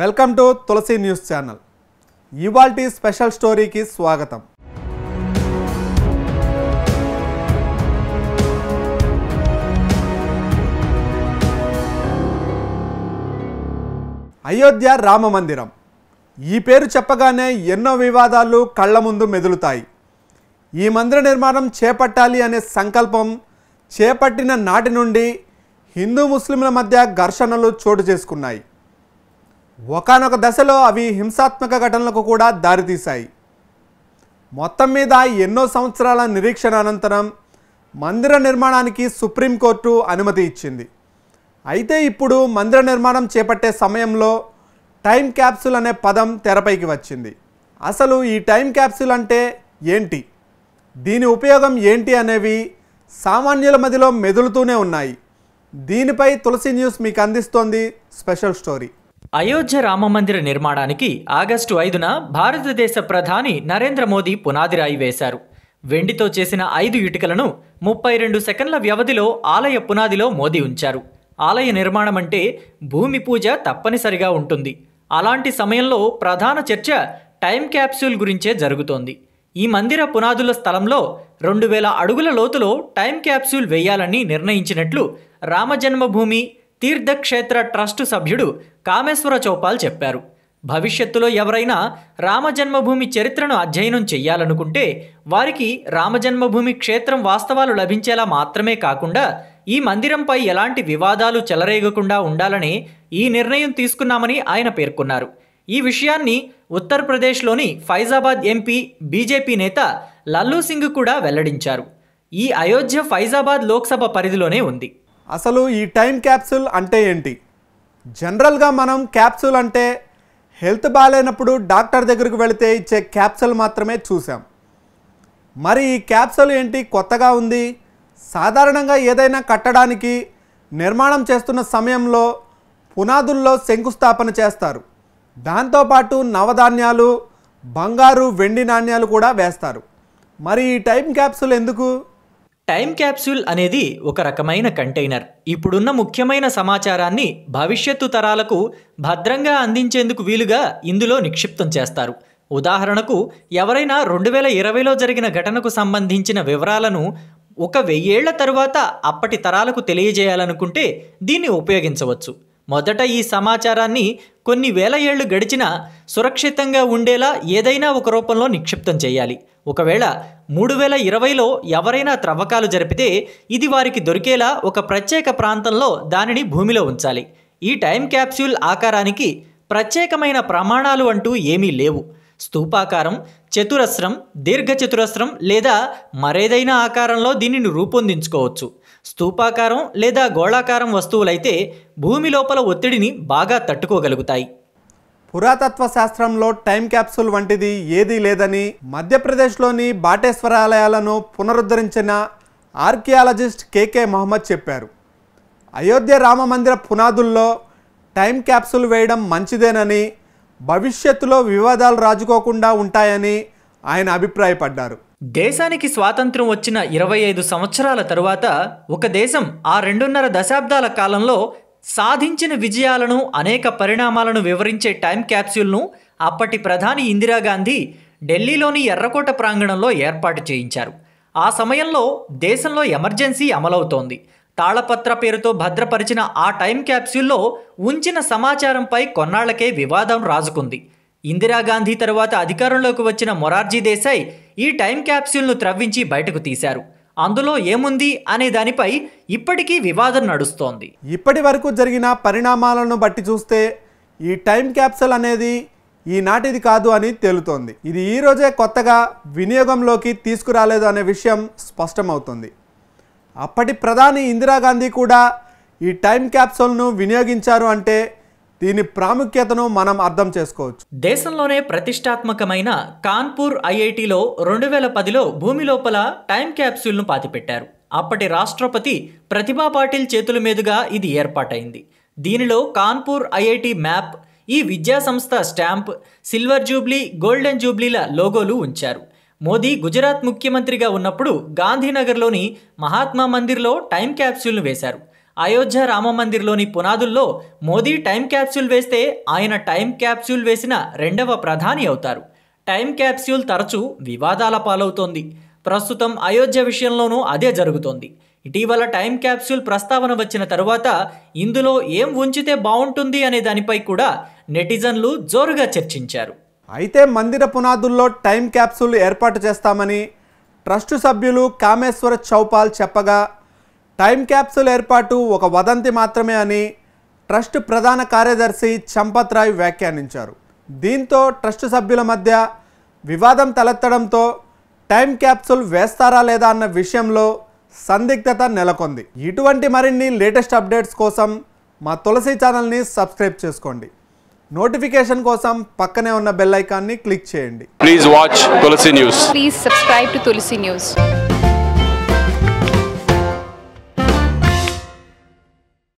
welcome to Tulasi news channel ఇవాల్టి special స్టోరీకి స్వాగతం అయోధ్య రామ మందిరం ఈ పేరు చెప్పగానే ఎన్నో వివాదాలు కళ్ళ ముందు మెదులుతాయి ఈ మందిర నిర్మాణం చేపట్టాలి అనే సంకల్పం చేపట్టిన నాటి నుండి హిందూ ముస్లింల మధ్య ఘర్షణలు చోటు చేసుకున్నాయి ఒకనొక దశలో అవి హింసాత్మక ఘటనలకు కూడా దారితీశాయి మొత్తం మీద ఎన్నో సంవత్సరాల నిరీక్షణ అనంతరం మందిర నిర్మాణానికి సుప్రీంకోర్టు అనుమతి ఇచ్చింది అయితే ఇప్పుడు మందిర నిర్మాణం చేపట్టే సమయంలో టైం క్యాప్సూల్ అనే పదం తెరపైకి వచ్చింది అసలు ఈ టైం క్యాప్సూల్ అంటే ఏంటి దీని ఉపయోగం ఏంటి అనేవి సామాన్యుల మధ్యలో మెదులుతూనే ఉన్నాయి దీనిపై తులసి న్యూస్ మీకు అందిస్తోంది స్పెషల్ స్టోరీ అయోధ్య రామమందిర నిర్మాణానికి ఆగస్టు ఐదున భారతదేశ ప్రధాని నరేంద్ర మోదీ పునాది రాయి వేశారు వెండితో చేసిన ఐదు ఇటుకలను ముప్పై రెండు సెకండ్ల వ్యవధిలో ఆలయ పునాదిలో మోదీ ఉంచారు ఆలయ నిర్మాణం అంటే భూమి పూజ తప్పనిసరిగా ఉంటుంది అలాంటి సమయంలో ప్రధాన చర్చ టైం క్యాప్సూల్ గురించే జరుగుతోంది ఈ మందిర పునాదుల స్థలంలో రెండు వేల అడుగుల లోతులో టైం క్యాప్సూల్ వేయాలని నిర్ణయించినట్లు రామజన్మభూమి తీర్థక్షేత్ర ట్రస్టు సభ్యుడు కామేశ్వర చౌపాల్ చెప్పారు భవిష్యత్తులో ఎవరైనా రామజన్మభూమి చరిత్రను అధ్యయనం చేయాలనుకుంటే వారికి రామజన్మభూమి క్షేత్రం వాస్తవాలు లభించేలా మాత్రమే కాకుండా ఈ మందిరంపై ఎలాంటి వివాదాలు చెలరేగకుండా ఉండాలని ఈ నిర్ణయం తీసుకున్నామని ఆయన పేర్కొన్నారు ఈ విషయాన్ని ఉత్తరప్రదేశ్లోని ఫైజాబాద్ ఎంపీ బీజేపీ నేత లల్లూ సింగ్ కూడా వెల్లడించారు ఈ అయోధ్య ఫైజాబాద్ లోక్సభ పరిధిలోనే ఉంది అసలు ఈ టైం క్యాప్సూల్ అంటే ఏంటి జనరల్గా మనం క్యాప్సూల్ అంటే హెల్త్ బాగాలేనప్పుడు డాక్టర్ దగ్గరకు వెళితే ఇచ్చే క్యాప్సూల్ మాత్రమే చూసాం మరి ఈ క్యాప్సూల్ ఏంటి కొత్తగా ఉంది సాధారణంగా ఏదైనా కట్టడానికి నిర్మాణం చేస్తున్న సమయంలో పునాదుల్లో శంకుస్థాపన చేస్తారు దాంతోపాటు నవధాన్యాలు బంగారు వెండి నాణ్యాలు కూడా వేస్తారు మరి ఈ టైం క్యాప్సూల్ ఎందుకు టైం క్యాప్సూల్ అనేది ఒక రకమైన కంటైనర్ ఇప్పుడున్న ముఖ్యమైన సమాచారాన్ని భవిష్యత్తు తరాలకు భద్రంగా అందించేందుకు వీలుగా ఇందులో నిక్షిప్తం చేస్తారు ఉదాహరణకు ఎవరైనా రెండు వేల ఇరవైలో జరిగిన ఘటనకు సంబంధించిన వివరాలను ఒక వెయ్యేళ్ల తరువాత అప్పటి తరాలకు తెలియజేయాలనుకుంటే దీన్ని ఉపయోగించవచ్చు మొదట ఈ సమాచారాన్ని కొన్ని వేల ఏళ్లు గడిచినా సురక్షితంగా ఉండేలా ఏదైనా ఒక రూపంలో నిక్షిప్తం చేయాలి ఒకవేళ మూడు వేల ఇరవైలో ఎవరైనా త్రవ్వకాలు జరిపితే ఇది వారికి దొరికేలా ఒక ప్రత్యేక ప్రాంతంలో దానిని భూమిలో ఉంచాలి ఈ టైం క్యాప్సూల్ ఆకారానికి ప్రత్యేకమైన ప్రమాణాలు అంటూ ఏమీ లేవు స్తూపాకారం చతురస్రం దీర్ఘచతురస్రం లేదా మరేదైనా ఆకారంలో దీనిని రూపొందించుకోవచ్చు స్తూపాకారం లేదా గోళాకారం వస్తువులైతే భూమి లోపల ఒత్తిడిని బాగా తట్టుకోగలుగుతాయి పురాతత్వ శాస్త్రంలో టైం క్యాప్సూల్ వంటిది ఏదీ లేదని మధ్యప్రదేశ్లోని బాటేశ్వరాలయాలను పునరుద్ధరించిన ఆర్కియాలజిస్ట్ కేకే మహమ్మద్ చెప్పారు అయోధ్య రామ మందిర పునాదుల్లో టైం క్యాప్సూల్ వేయడం మంచిదేనని భవిష్యత్తులో వివాదాలు రాజుకోకుండా ఉంటాయని ఆయన అభిప్రాయపడ్డారు దేశానికి స్వాతంత్రం వచ్చిన ఇరవై ఐదు సంవత్సరాల తరువాత ఒక దేశం ఆ రెండున్నర దశాబ్దాల కాలంలో సాధించిన విజయాలను అనేక పరిణామాలను వివరించే టైం క్యాప్సూల్ను అప్పటి ప్రధాని ఇందిరాగాంధీ ఢిల్లీలోని ఎర్రకోట ప్రాంగణంలో ఏర్పాటు చేయించారు ఆ సమయంలో దేశంలో ఎమర్జెన్సీ అమలవుతోంది తాళపత్ర పేరుతో భద్రపరిచిన ఆ టైం క్యాప్సూల్లో ఉంచిన సమాచారంపై కొన్నాళ్లకే వివాదం రాజుకుంది ఇందిరాగాంధీ తరువాత అధికారంలోకి వచ్చిన మొరార్జీ దేశాయ్ ఈ టైం క్యాప్సూల్ను త్రవ్వించి బయటకు తీశారు అందులో ఏముంది అనే దానిపై ఇప్పటికీ వివాదం నడుస్తోంది ఇప్పటి వరకు జరిగిన పరిణామాలను బట్టి చూస్తే ఈ టైం క్యాప్సల్ అనేది ఈనాటిది కాదు అని తేలుతోంది ఇది ఈరోజే కొత్తగా వినియోగంలోకి తీసుకురాలేదు అనే విషయం స్పష్టమవుతుంది అప్పటి ప్రధాని ఇందిరాగాంధీ కూడా ఈ టైం క్యాప్సల్ను వినియోగించారు అంటే దీని ప్రాముఖ్యతను మనం అర్థం చేసుకోవచ్చు దేశంలోనే ప్రతిష్టాత్మకమైన కాన్పూర్ ఐఐటిలో రెండు వేల పదిలో భూమి లోపల టైం క్యాప్సూల్ను పాతిపెట్టారు అప్పటి రాష్ట్రపతి ప్రతిభా పాటిల్ చేతుల మీదుగా ఇది ఏర్పాటైంది దీనిలో కాన్పూర్ ఐఐటి మ్యాప్ ఈ విద్యా సంస్థ స్టాంప్ సిల్వర్ జూబ్లీ గోల్డెన్ జూబ్లీల లోగోలు ఉంచారు మోదీ గుజరాత్ ముఖ్యమంత్రిగా ఉన్నప్పుడు గాంధీనగర్లోని మహాత్మా మందిర్లో టైం క్యాప్సూల్ను వేశారు అయోధ్య రామ మందిర్లోని పునాదుల్లో మోదీ టైం క్యాప్సూల్ వేస్తే ఆయన టైం క్యాప్సూల్ వేసిన రెండవ ప్రధాని అవుతారు టైం క్యాప్సూల్ తరచూ వివాదాల పాలవుతోంది ప్రస్తుతం అయోధ్య విషయంలోనూ అదే జరుగుతోంది ఇటీవల టైం క్యాప్సూల్ ప్రస్తావన వచ్చిన తరువాత ఇందులో ఏం ఉంచితే బాగుంటుంది అనే దానిపై కూడా నెటిజన్లు జోరుగా చర్చించారు అయితే మందిర పునాదుల్లో టైం క్యాప్సూల్ ఏర్పాటు చేస్తామని ట్రస్టు సభ్యులు కామేశ్వర చౌపాల్ చెప్పగా టైం క్యాప్సూల్ ఏర్పాటు ఒక వదంతి మాత్రమే అని ట్రస్ట్ ప్రధాన కార్యదర్శి చంపత్ రాయ్ వ్యాఖ్యానించారు దీంతో ట్రస్ట్ సభ్యుల మధ్య వివాదం తలెత్తడంతో టైం క్యాప్సూల్ వేస్తారా లేదా అన్న విషయంలో సందిగ్ధత నెలకొంది ఇటువంటి మరిన్ని లేటెస్ట్ అప్డేట్స్ కోసం మా తులసి ఛానల్ని సబ్స్క్రైబ్ చేసుకోండి నోటిఫికేషన్ కోసం పక్కనే ఉన్న బెల్ ఐకాన్ని క్లిక్ చేయండి please watch Tulasi news please subscribe to Tulasi news